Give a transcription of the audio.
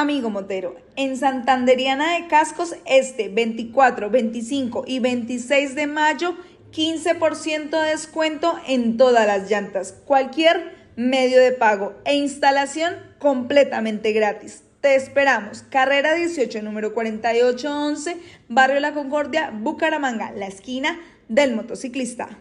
Amigo motero, en Santanderiana de Cascos Este, 24, 25 y 26 de mayo, 15% de descuento en todas las llantas, cualquier medio de pago e instalación completamente gratis. Te esperamos. Carrera 18, número 4811, Barrio La Concordia, Bucaramanga, la esquina del motociclista.